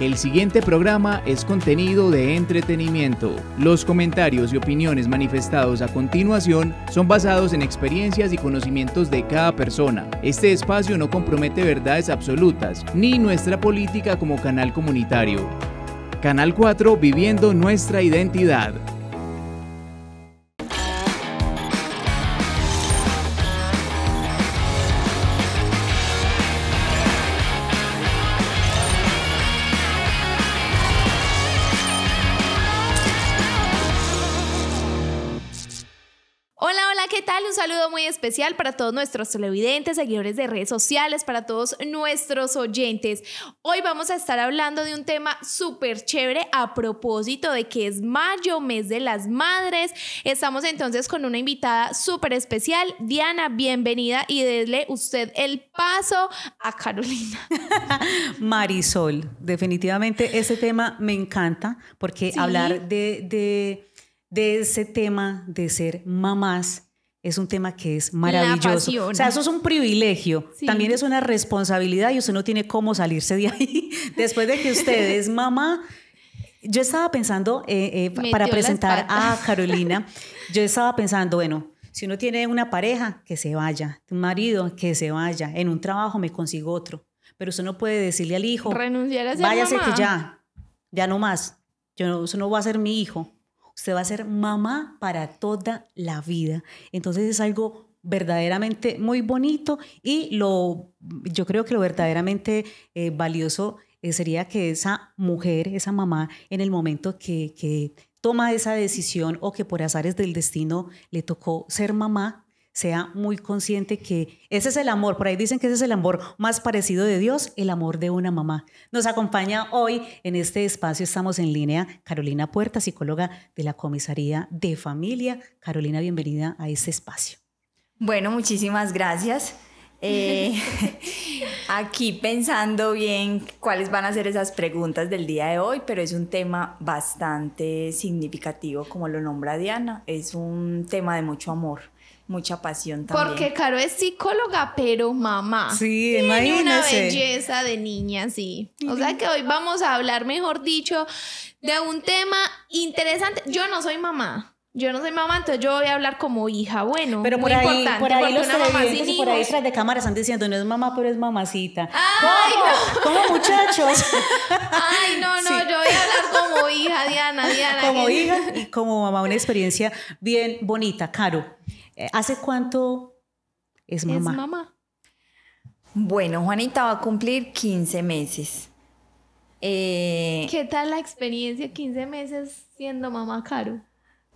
El siguiente programa es contenido de entretenimiento. Los comentarios y opiniones manifestados a continuación son basados en experiencias y conocimientos de cada persona. Este espacio no compromete verdades absolutas, ni nuestra política como canal comunitario. Canal 4 Viviendo nuestra identidad. especial para todos nuestros televidentes, seguidores de redes sociales, para todos nuestros oyentes. Hoy vamos a estar hablando de un tema súper chévere a propósito de que es mayo, mes de las madres. Estamos entonces con una invitada súper especial. Diana, bienvenida y desle usted el paso a Carolina. Marisol, definitivamente ese tema me encanta porque hablar de, de ese tema de ser mamás es un tema que es maravilloso. o sea, eso es un privilegio, también es una responsabilidad y usted no tiene cómo salirse de ahí después de que usted es mamá. Yo estaba pensando, eh, eh, para presentar a Carolina, yo estaba pensando, bueno, si uno tiene una pareja, que se vaya, un marido, que se vaya, en un trabajo me consigo otro, pero usted no puede decirle al hijo, renunciar a ser váyase que ya, ya no más, yo no, voy no va a ser mi hijo Usted va a ser mamá para toda la vida. Entonces es algo verdaderamente muy bonito y lo, yo creo que lo verdaderamente eh, valioso eh, sería que esa mujer, esa mamá, en el momento que, que toma esa decisión o que por azares del destino le tocó ser mamá, sea muy consciente que ese es el amor, por ahí dicen que ese es el amor más parecido de Dios, el amor de una mamá. Nos acompaña hoy en este espacio, estamos en línea, Carolina Puerta, psicóloga de la Comisaría de Familia. Carolina, bienvenida a este espacio. Bueno, muchísimas gracias. Eh, aquí pensando bien cuáles van a ser esas preguntas del día de hoy, pero es un tema bastante significativo, como lo nombra Diana, es un tema de mucho amor mucha pasión también. Porque Caro es psicóloga, pero mamá. Sí, Tiene una belleza de niña, sí. O sea que hoy vamos a hablar, mejor dicho, de un tema interesante. Yo no soy mamá. Yo no soy mamá, entonces yo voy a hablar como hija. Bueno, pero por muy ahí, importante, por ahí los televidentes y por ahí tras de cámara están diciendo no es mamá, pero es mamacita. Ay, ¿Cómo? ¿Cómo muchachos? Ay, no, no, yo voy a hablar como hija, Diana, Diana. Como hija y como mamá, una experiencia bien bonita, Caro. Eh, ¿Hace cuánto es mamá? Es mamá. Bueno, Juanita va a cumplir 15 meses. Eh, ¿Qué tal la experiencia 15 meses siendo mamá caro?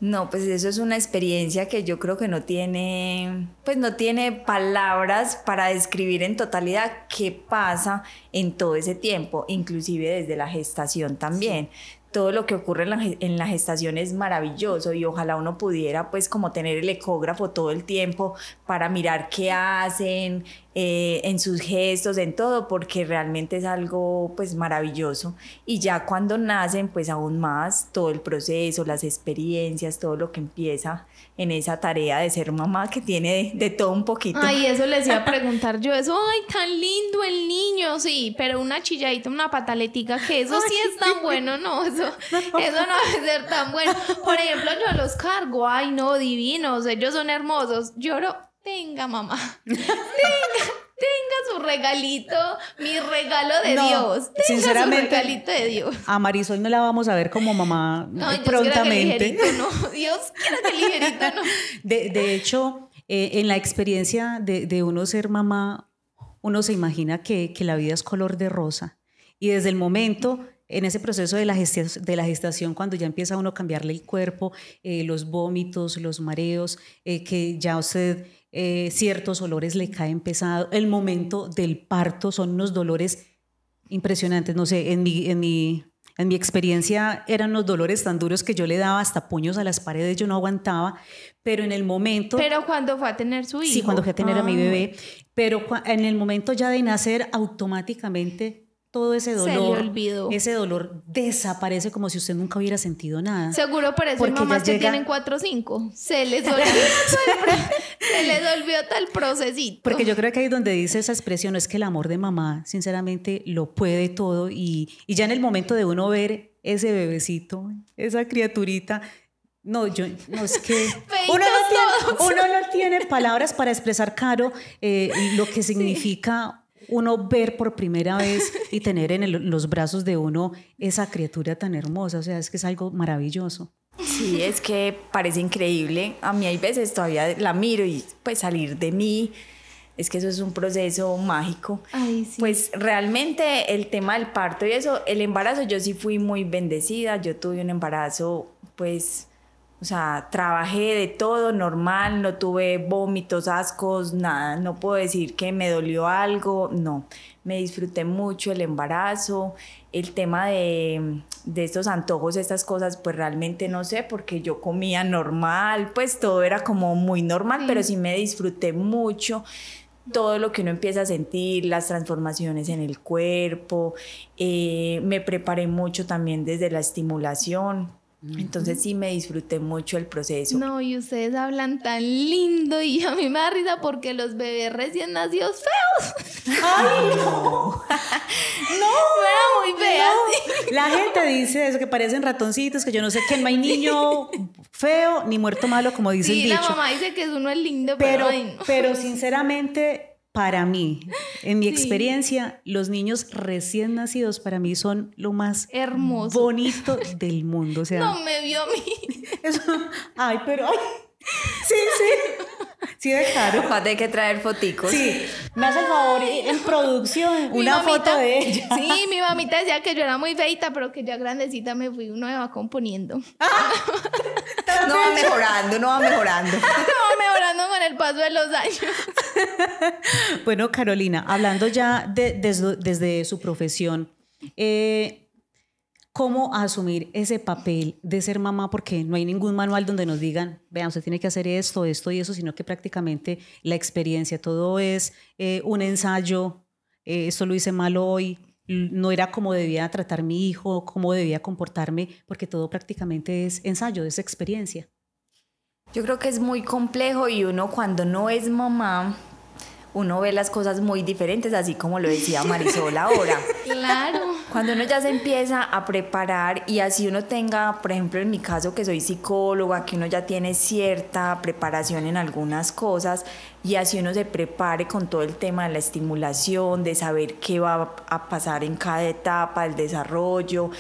No, pues eso es una experiencia que yo creo que no tiene, pues no tiene palabras para describir en totalidad qué pasa en todo ese tiempo, inclusive desde la gestación también todo lo que ocurre en la, en gestación es maravilloso y ojalá uno pudiera pues como tener el ecógrafo todo el tiempo para mirar qué hacen, eh, en sus gestos, en todo, porque realmente es algo pues maravilloso. Y ya cuando nacen, pues aún más todo el proceso, las experiencias, todo lo que empieza en esa tarea de ser mamá que tiene de, todo un poquito. Ay, eso les iba a preguntar yo, eso, ay, tan lindo el niño, sí, pero una chilladita, una pataletica, que eso sí es tan bueno, no, eso no. eso no debe ser tan bueno. Por ejemplo, yo los cargo, ay, no, divinos, ellos son hermosos, lloro tenga mamá, tenga tenga su regalito, mi regalo de Dios. Tenga sinceramente, su regalito de Dios. A Marisol no la vamos a ver como mamá prontamente. no. Dios quédate no. De, hecho, eh, en la experiencia de, uno ser mamá, uno se imagina que, la vida es color de rosa. Y desde el momento. En ese proceso de la, gestación, de la gestación, cuando ya empieza uno a cambiarle el cuerpo, eh, los vómitos, los mareos, eh, que ya usted eh, ciertos olores le caen pesado, el momento del parto son unos dolores impresionantes, no sé, en mi, en mi, en mi experiencia eran unos dolores tan duros que yo le daba hasta puños a las paredes, yo no aguantaba, pero en el momento... Pero cuando fue a tener su hijo. Sí, cuando fue a tener a mi bebé, ah. pero en el momento ya de nacer automáticamente todo ese dolor, ese dolor desaparece como si usted nunca hubiera sentido nada. Seguro por eso mamás que tienen cuatro o cinco. Se les olvidó, tal procesito. Porque yo creo que ahí donde dice esa expresión es que el amor de mamá, sinceramente, lo puede todo y, ya en el momento de uno ver ese bebecito, esa criaturita, no, yo, no es que uno no, tiene, palabras para expresar, Caro, eh, lo que significa uno ver por primera vez y tener en los brazos de uno esa criatura tan hermosa. O sea, es que es algo maravilloso. Sí, es que parece increíble. A mí hay veces todavía la miro y pues salir de mí. Es que eso es un proceso mágico. Pues realmente el tema del parto y eso, el embarazo, yo sí fui muy bendecida. Yo tuve un embarazo pues o sea, trabajé de todo normal, no tuve vómitos, ascos, nada. No puedo decir que me dolió algo, no. Me disfruté mucho el embarazo, el tema de, estos antojos, estas cosas, pues realmente no sé, porque yo comía normal, pues todo era como muy normal, pero sí me disfruté mucho todo lo que uno empieza a sentir, las transformaciones en el cuerpo. Eh, me preparé mucho también desde la estimulación. Entonces sí me disfruté mucho el proceso. No, y ustedes hablan tan lindo y a mí me da risa porque los bebés recién nacidos feos. ¡Ay, no! ¡No! no muy feo La gente dice eso, que parecen ratoncitos, que yo no sé quién, no hay niño feo ni muerto malo, como dice la mamá dice que es uno es lindo, pero... pero sinceramente para mí, en mi experiencia, los niños recién nacidos para mí son lo más hermoso, bonito del mundo. no me vio a mí. ay, pero ay, sí, sí. Sí, de claro. que traer foticos. Sí. Me hace el favor en producción una foto de ella. Sí, mi mamita decía que yo era muy feita, pero que ya grandecita me fui, uno me va componiendo. Ah. no va mejorando, no va mejorando. No, con el paso de los años. bueno, Carolina, hablando ya desde, su profesión, eh, ¿cómo asumir ese papel de ser mamá? Porque no hay ningún manual donde nos digan, vean, usted tiene que hacer esto, esto y eso, sino que prácticamente la experiencia, todo es eh, un ensayo, eh, esto lo hice mal hoy, no era como debía tratar mi hijo, cómo debía comportarme, porque todo prácticamente es ensayo, es experiencia. Yo creo que es muy complejo y uno cuando no es mamá, uno ve las cosas muy diferentes, así como lo decía Marisol ahora. Claro. Cuando uno ya se empieza a preparar y así uno tenga, por ejemplo, en mi caso que soy psicóloga, que uno ya tiene cierta preparación en algunas cosas y así uno se prepare con todo el tema de la estimulación, de saber qué va a pasar en cada etapa, el desarrollo,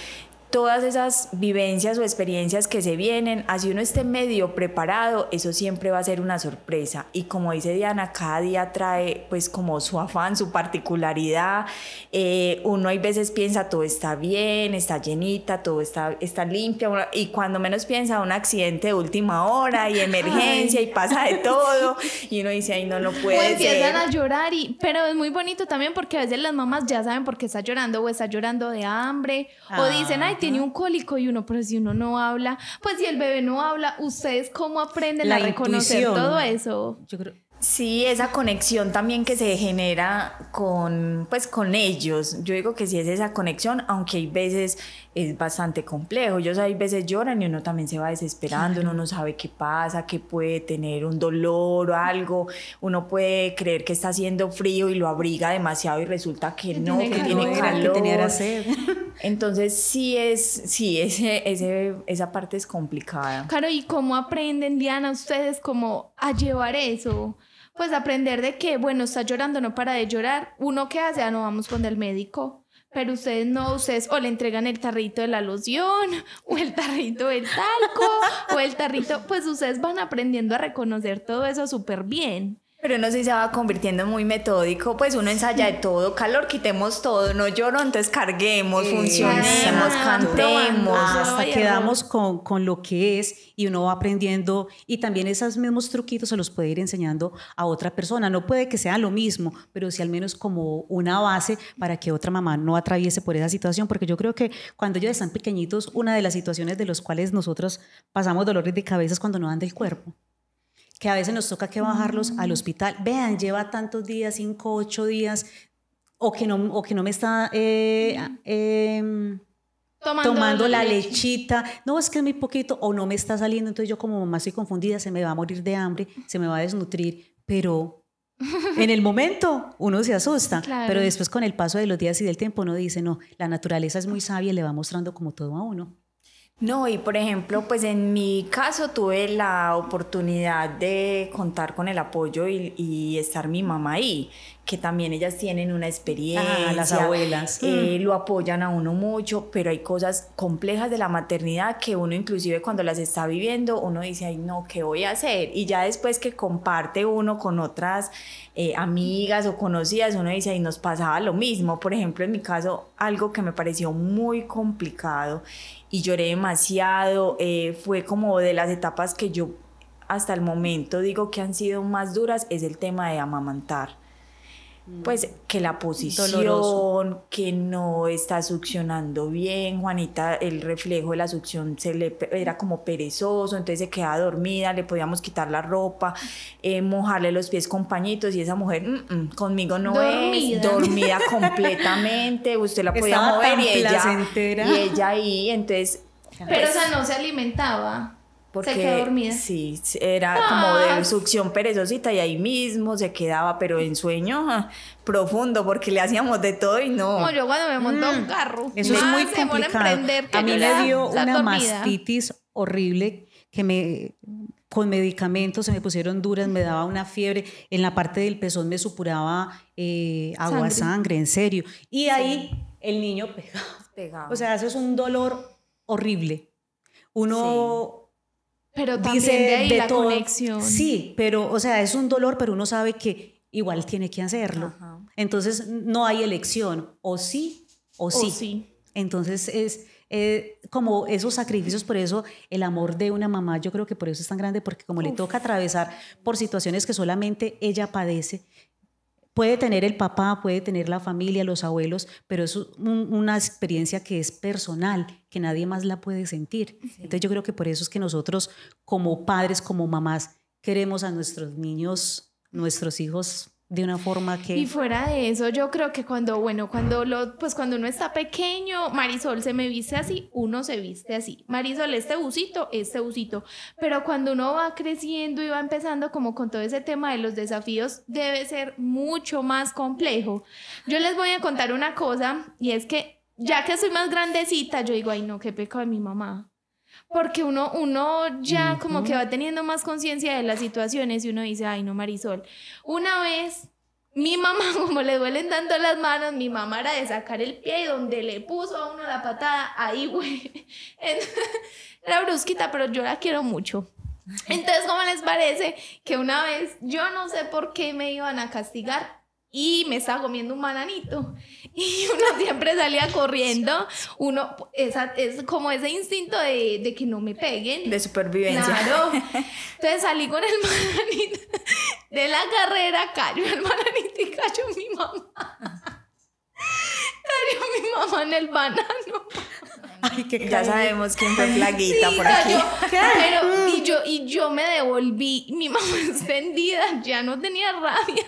todas esas vivencias o experiencias que se vienen, así uno esté medio preparado, eso siempre va a ser una sorpresa. Y como dice Diana, cada día trae pues como su afán, su particularidad. Eh, uno hay veces piensa todo está bien, está llenita, todo está, está limpia. y cuando menos piensa un accidente de última hora y emergencia y pasa de todo. Y uno dice, ahí no lo puede. O empiezan a llorar. Y, pero es muy bonito también porque a veces las mamás ya saben por qué está llorando o está llorando de hambre o ah, dicen, ay, tiene un cólico y uno, pero si uno no habla, pues si el bebé no habla, ¿ustedes cómo aprenden a reconocer todo eso? Yo creo, Sí, esa conexión también que se genera con, pues, con ellos. Yo digo que sí es esa conexión, aunque hay veces es bastante complejo. Ellos hay veces lloran y uno también se va desesperando, uno no sabe qué pasa, qué puede tener un dolor o algo, uno puede creer que está haciendo frío y lo abriga demasiado y resulta que, no, que tiene calor. Entonces sí es, sí, ese, esa parte es complicada. Claro, ¿y cómo aprenden, Diana, ustedes como a llevar eso? Pues aprender de que, bueno, está llorando, no para de llorar. Uno ¿qué hace, ah, no, vamos con el médico pero ustedes no, ustedes o le entregan el tarrito de la loción, o el tarrito del talco, o el tarrito, pues ustedes van aprendiendo a reconocer todo eso súper bien. Pero uno sí se va convirtiendo muy metódico, pues uno ensaya de todo, calor, quitemos todo, no lloro, entonces carguemos, funcionemos, cantemos. hasta quedamos con, con, lo que es y uno va aprendiendo y también esos mismos truquitos se los puede ir enseñando a otra persona. No puede que sea lo mismo, pero sí al menos como una base para que otra mamá no atraviese por esa situación, porque yo creo que cuando ellos están pequeñitos, una de las situaciones de las cuales nosotros pasamos dolores de cabeza es cuando no dan del cuerpo que a veces nos toca que bajarlos al hospital. Vean, lleva tantos días, cinco, ocho días, o que no, que no me está... Eh, em, tomando, la, lechita. No, es que es muy poquito o no me está saliendo. Entonces yo como mamá estoy confundida, se me va a morir de hambre, se me va a desnutrir, pero... En el momento uno se asusta, pero después con el paso de los días y del tiempo uno dice, no, la naturaleza es muy sabia y le va mostrando como todo a uno. No, y por ejemplo, pues en mi caso tuve la oportunidad de contar con el apoyo y, y estar mi mamá ahí que también ellas tienen una ah, experiencia, las abuelas eh, mm. lo apoyan a uno mucho, pero hay cosas complejas de la maternidad que uno inclusive cuando las está viviendo, uno dice, ay no, ¿qué voy a hacer? Y ya después que comparte uno con otras eh, amigas o conocidas, uno dice, ay nos pasaba lo mismo. Por ejemplo, en mi caso, algo que me pareció muy complicado y lloré demasiado, eh, fue como de las etapas que yo hasta el momento digo que han sido más duras, es el tema de amamantar pues mm. que la posición, que no está succionando bien, Juanita, el reflejo de la succión se le era como perezoso, entonces se quedaba dormida, le podíamos quitar la ropa, eh, mojarle los pies con pañitos y esa mujer mm, mm, conmigo no dormida. es dormida completamente, usted la podía mover y ella, y ella ahí, entonces... Pero o sea, pues no se alimentaba. Porque, se quedó dormida. Sí, era como de ah. succión perezosita y ahí mismo se quedaba, pero en sueño ah, profundo, porque le hacíamos de todo y no. Como yo cuando me montó un mm, carro. Eso es muy complicado. A, mí le dio una mastitis horrible que me con medicamentos se me pusieron duras, me daba una fiebre, en la parte del pezón me supuraba eh, agua, sangre. en serio. Y ahí el niño pegaba. pegaba. O sea, eso es un dolor horrible. Uno... Pero también de, ahí la conexión. Sí, pero, o sea, es un dolor, pero uno sabe que igual tiene que hacerlo. Entonces, no hay elección, o sí, o, sí. Entonces, es eh, como esos sacrificios, por eso el amor de una mamá, yo creo que por eso es tan grande, porque como le toca atravesar por situaciones que solamente ella padece, puede tener el papá, puede tener la familia, los abuelos, pero es una experiencia que es personal, que nadie más la puede sentir. Entonces yo creo que por eso es que nosotros como padres, como mamás, queremos a nuestros niños, nuestros hijos de una forma que... Y fuera de eso, yo creo que cuando, bueno, cuando lo, pues cuando uno está pequeño, Marisol se me viste así, uno se viste así. Marisol, este busito, este busito. Pero cuando uno va creciendo y va empezando como con todo ese tema de los desafíos, debe ser mucho más complejo. Yo les voy a contar una cosa y es que ya que soy más grandecita, yo digo, ay no, qué pecado de mi mamá porque uno, uno ya como que va teniendo más conciencia de las situaciones y uno dice, ay no, Marisol, una vez mi mamá, como le duelen tanto las manos, mi mamá era de sacar el pie y donde le puso a uno la patada, ahí, güey. Era brusquita, pero yo la quiero mucho. Entonces, ¿cómo les parece que una vez, yo no sé por qué me iban a castigar, y me estaba comiendo un bananito. Y uno siempre salía corriendo, uno, es como ese instinto de, de, que no me peguen. De supervivencia. Claro. Entonces salí con el bananito de la carrera, cayó el bananito y cayó mi mamá. Cayó mi mamá en el banano. Ay, que ya sabemos quién fue flaguita por aquí. pero, y yo, y yo me devolví, mi mamá estendida, ya no tenía rabia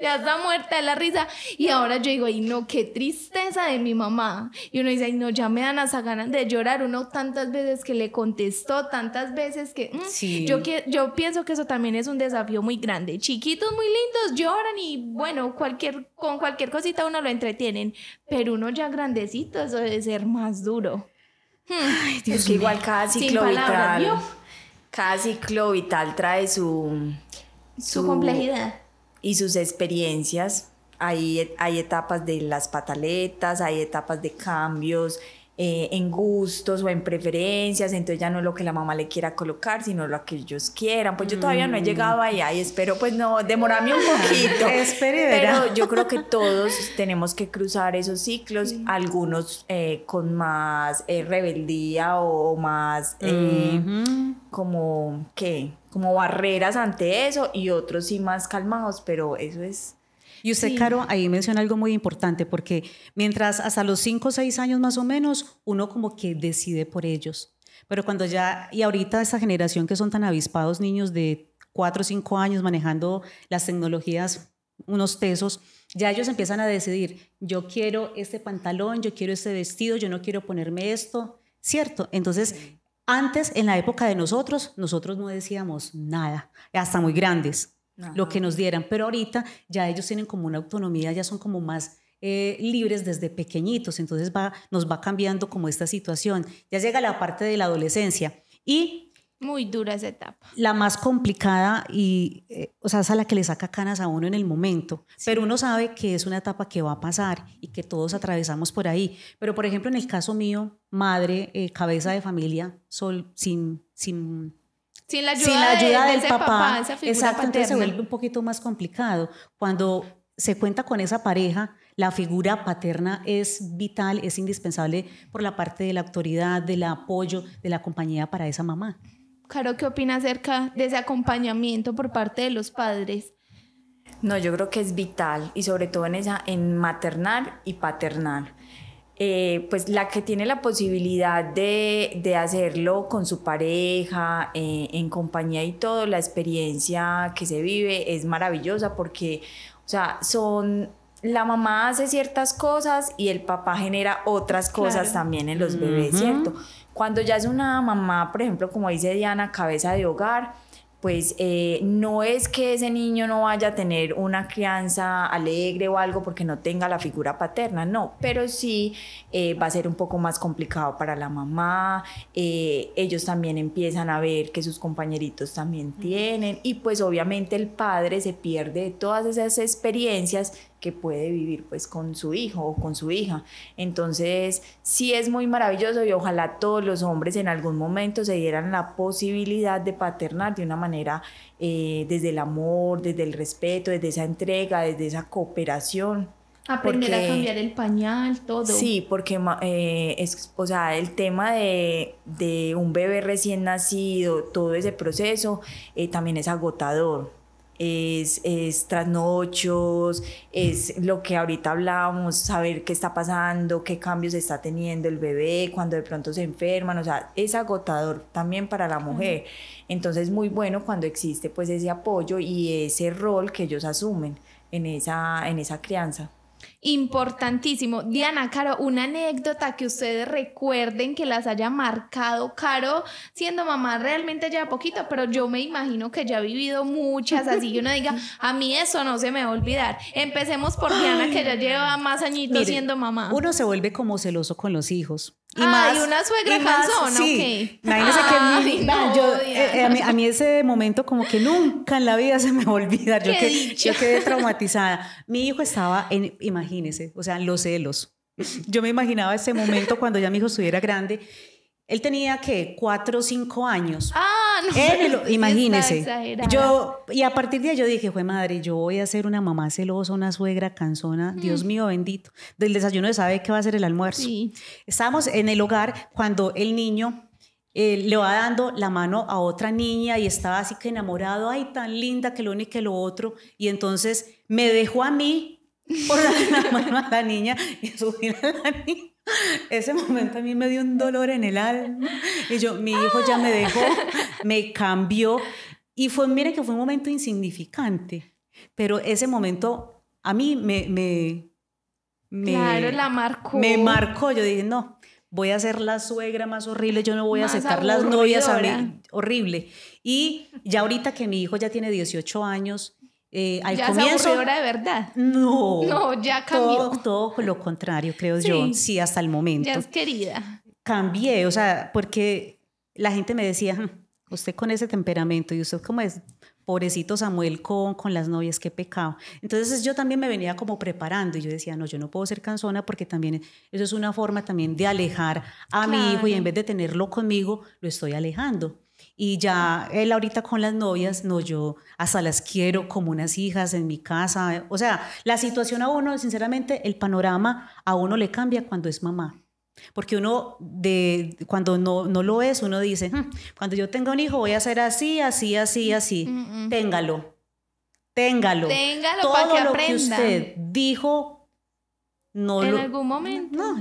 ya está muerta la risa. Y ahora yo digo, ay no, qué tristeza de mi mamá. Y uno dice, ay no, ya me dan hasta ganas de llorar. Uno tantas veces que le contestó, tantas veces que... Mm, sí. yo, yo pienso que eso también es un desafío muy grande. Chiquitos muy lindos lloran y bueno, cualquier, con cualquier cosita uno lo entretienen. Pero uno ya grandecito, eso debe ser más duro. Hmm. es que igual cada ciclo vital... Cada ciclo vital trae Su, su complejidad y sus experiencias. Hay, hay etapas de las pataletas, hay etapas de cambios eh, en gustos o en preferencias, entonces ya no es lo que la mamá le quiera colocar, sino lo que ellos quieran. Pues yo todavía no he mm. llegado ahí, y espero, pues no, demorarme un poquito. pero yo creo que todos tenemos que cruzar esos ciclos, algunos eh, con más eh, rebeldía o, más... como, ¿qué? como barreras ante eso y otros sí más calmados, pero eso es... Y usted, Caro, ahí menciona algo muy importante, porque mientras hasta los 5 o 6 años más o menos, uno como que decide por ellos. Pero cuando ya, y ahorita esa generación que son tan avispados, niños de 4 o 5 años manejando las tecnologías, unos tesos, ya ellos empiezan a decidir, yo quiero este pantalón, yo quiero este vestido, yo no quiero ponerme esto, ¿cierto? Entonces, antes, en la época de nosotros, nosotros no decíamos nada, hasta muy grandes, lo que nos dieran, pero ahorita ya ellos tienen como una autonomía, ya son como más eh, libres desde pequeñitos, entonces va, nos va cambiando como esta situación. Ya llega la parte de la adolescencia y muy dura esa etapa. La más complicada y, eh, o sea, es a la que le saca canas a uno en el momento. Pero uno sabe que es una etapa que va a pasar y que todos atravesamos por ahí. Pero, por ejemplo, en el caso mío, madre, eh, cabeza de familia, sol, sin, sin sin la ayuda, del papá, esa entonces se vuelve un poquito más complicado. Cuando se cuenta con esa pareja, la figura paterna es vital, es indispensable por la parte de la autoridad, del apoyo, de la compañía para esa mamá. Caro, ¿qué opina acerca de ese acompañamiento por parte de los padres? No, yo creo que es vital y sobre todo en esa, en maternal y paternal. Eh, pues la que tiene la posibilidad de, de hacerlo con su pareja, eh, en compañía y todo, la experiencia que se vive es maravillosa porque, o sea, son la mamá hace ciertas cosas y el papá genera otras cosas también en los bebés, ¿cierto? Cuando ya es una mamá, por ejemplo, como dice Diana, cabeza de hogar, pues eh, no es que ese niño no vaya a tener una crianza alegre o algo porque no tenga la figura paterna, no, pero sí eh, va a ser un poco más complicado para la mamá, eh, ellos también empiezan a ver que sus compañeritos también tienen y pues obviamente el padre se pierde de todas esas experiencias que puede vivir pues con su hijo o con su hija. Entonces, sí es muy maravilloso y ojalá todos los hombres en algún momento se dieran la posibilidad de paternar de una manera eh, desde el amor, desde el respeto, desde esa entrega, desde esa cooperación. Aprender a cambiar el pañal, todo. Sí, porque eh, o sea, el tema de, un bebé recién nacido, todo ese proceso, eh, también es agotador es, trasnochos, es lo que ahorita hablábamos, saber qué está pasando, qué cambios está teniendo el bebé, cuando de pronto se enferman, o sea, es agotador también para la mujer. Entonces, muy bueno cuando existe pues ese apoyo y ese rol que ellos asumen en esa, en esa crianza. Importantísimo. Diana, Caro, una anécdota que ustedes recuerden que las haya marcado. Caro, siendo mamá realmente ya poquito, pero yo me imagino que ya ha vivido muchas, así que uno diga, a mí eso no se me va a olvidar. Empecemos por Diana, que ya lleva más añitos siendo mamá. Uno se vuelve como celoso con los hijos. Y ah, y una suegra cansona, sí. Imagínense que ah, yo, eh, eh, a, mí, ese momento como que nunca en la vida se me va a olvidar. Yo, yo quedé traumatizada. Mi hijo estaba en, imagínense, o sea, en los celos. Yo me imaginaba ese momento cuando ya mi hijo estuviera grande él tenía que cuatro o cinco años. Ah, no. Él, imagínese. Yo, y a partir de ahí yo dije, fue madre, yo voy a ser una mamá celosa, una suegra cansona, mm. Dios mío bendito. Del desayuno de sabe qué va a ser el almuerzo. Estamos en el hogar cuando el niño eh, le va dando la mano a otra niña y estaba así que enamorado, ay, tan linda, que lo único que lo otro. Y entonces me dejó a mí por la mano a la niña y subir a la niña. Ese momento a mí me dio un dolor en el alma. Y yo, mi hijo ya me dejó, me cambió. Y fue, mire que fue un momento insignificante, pero ese momento a mí me... me, me claro, la marcó. Me marcó, yo dije, no, voy a ser la suegra más horrible, yo no voy a aceptar las novias a horrible. Y ya ahorita que mi hijo ya tiene 18 años, eh, al ya comienzo, de verdad. No. No, ya cambió. Todo, lo contrario, creo yo. Sí, hasta el momento. Ya es querida. Cambié, o sea, porque la gente me decía, hmm, usted con ese temperamento y usted como es pobrecito Samuel con, con las novias, qué pecado. Entonces yo también me venía como preparando y yo decía, no, yo no puedo ser cansona porque también eso es una forma también de alejar a mi hijo y en vez de tenerlo conmigo, lo estoy alejando. Y ya él ahorita con las novias, no, yo hasta las quiero como unas hijas en mi casa. O sea, la situación a uno, sinceramente, el panorama a uno le cambia cuando es mamá. Porque uno, de, cuando no, no lo es, uno dice, hmm, cuando yo tenga un hijo voy a hacer así, así, así, así. Mm, mm, mm. Téngalo. Téngalo. Téngalo Todo para que lo que usted dijo en algún momento. No,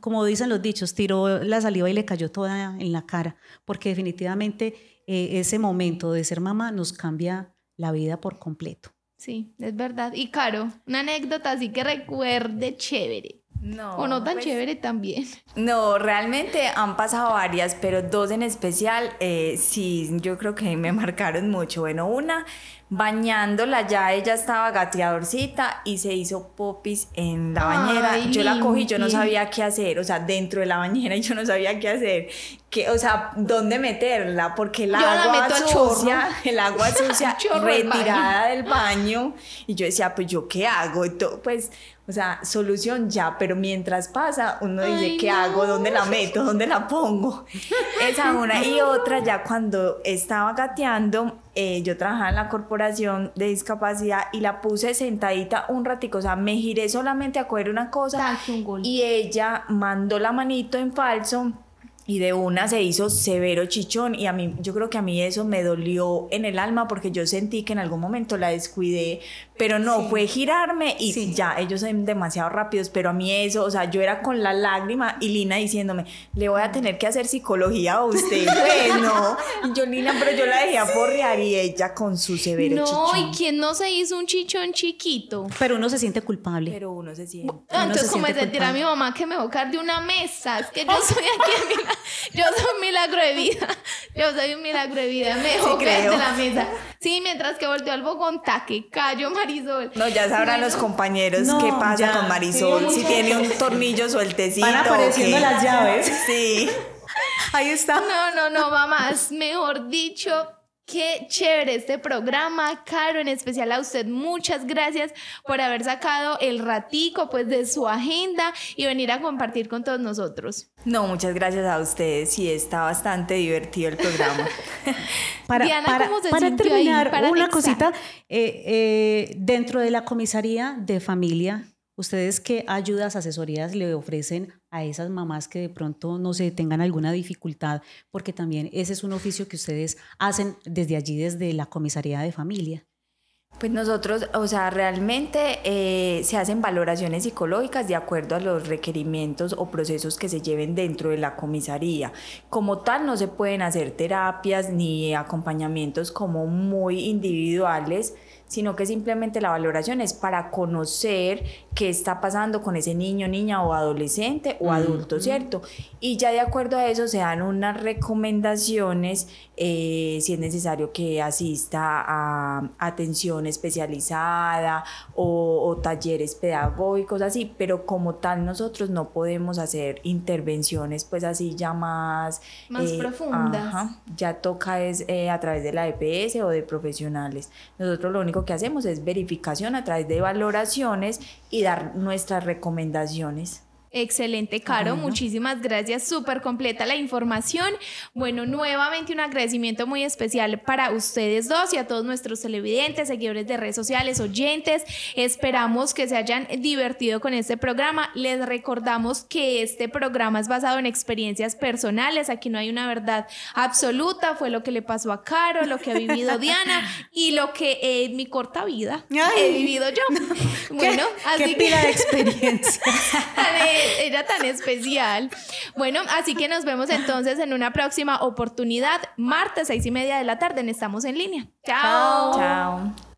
como dicen los dichos, tiró la saliva y le cayó toda en la cara, porque definitivamente eh, ese momento de ser mamá nos cambia la vida por completo. Sí, es verdad. Y Caro, una anécdota así que recuerde chévere. No. O no tan pues, chévere también. No, realmente han pasado varias, pero dos en especial, eh, sí, yo creo que me marcaron mucho. Bueno, una bañándola ya ella estaba gateadorcita y se hizo popis en la bañera. yo la cogí, yo no sabía qué hacer, o sea, dentro de la bañera yo no sabía qué hacer. Que, o sea, ¿dónde meterla? Porque el agua sucia, el agua sucia retirada del baño y yo decía, pues yo qué hago? y todo pues o sea, solución ya, pero mientras pasa, uno dice, ¿qué hago? ¿Dónde la meto? ¿Dónde la pongo? Esa una. Y otra, ya cuando estaba gateando, eh, yo trabajaba en la corporación de discapacidad y la puse sentadita un ratico, o sea, me giré solamente a coger una cosa. Y ella mandó la manito en falso y de una se hizo severo chichón y a mí, yo creo que a mí eso me dolió en el alma porque yo sentí que en algún momento la descuidé, pero no, fue girarme y ya, ellos son demasiado rápidos, pero a mí eso, o sea, yo era con la lágrima y Lina diciéndome, le voy a tener que hacer psicología a usted, bueno, pues, y yo Lina, pero yo la dejé por porrear y ella con su severo chichón. No, y quien no se hizo un chichón chiquito. Pero uno se siente culpable. Pero uno se siente. Ah, uno Entonces, como se a mi mamá que me voy a caer de una mesa, es que yo soy aquí. yo soy un milagro de vida. Yo soy un milagro de vida. Me de la mesa. Sí, mientras que volteó al con taque, cayó Marisol. No, ya sabrán los compañeros qué pasa con Marisol. si tiene un tornillo sueltecito. Van apareciendo las llaves. Sí. Ahí está. No, no, no, mamás. Mejor dicho, Qué chévere este programa, Caro, en especial a usted muchas gracias por haber sacado el ratico pues de su agenda y venir a compartir con todos nosotros. No, muchas gracias a ustedes y está bastante divertido el programa. para, Diana, para, ¿cómo se para terminar, una cosita, eh, eh, dentro de la comisaría de familia ¿Ustedes qué ayudas, asesorías le ofrecen a esas mamás que de pronto, no se tengan alguna dificultad? Porque también ese es un oficio que ustedes hacen desde allí, desde la comisaría de familia. Pues nosotros, o sea, realmente eh, se hacen valoraciones psicológicas de acuerdo a los requerimientos o procesos que se lleven dentro de la comisaría. Como tal, no se pueden hacer terapias ni acompañamientos como muy individuales, sino que simplemente la valoración es para conocer qué está pasando con ese niño, niña o adolescente o adulto, ¿cierto? Y ya de acuerdo a eso se dan unas recomendaciones eh, si es necesario que asista a atención especializada o, talleres pedagógicos, así, pero como tal nosotros no podemos hacer intervenciones pues así ya más... Más eh, profundas. ya toca es eh, a través de la EPS o de profesionales. Nosotros lo único que hacemos es verificación a través de valoraciones y dar nuestras recomendaciones. Excelente, ah, Caro. Muchísimas gracias. Súper completa la información. Bueno, nuevamente un agradecimiento muy especial para ustedes dos y a todos nuestros televidentes, seguidores de redes sociales, oyentes. Esperamos que se hayan divertido con este programa. Les recordamos que este programa es basado en experiencias personales. Aquí no hay una verdad absoluta. Fue lo que le pasó a Caro, lo que ha vivido Diana y lo que eh, en mi corta vida he vivido yo. Bueno, ¿Qué, así pila de experiencia. era tan especial. Bueno, así que nos vemos entonces en una próxima oportunidad, martes, seis y media de la tarde Estamos en Línea. Chao. Chao.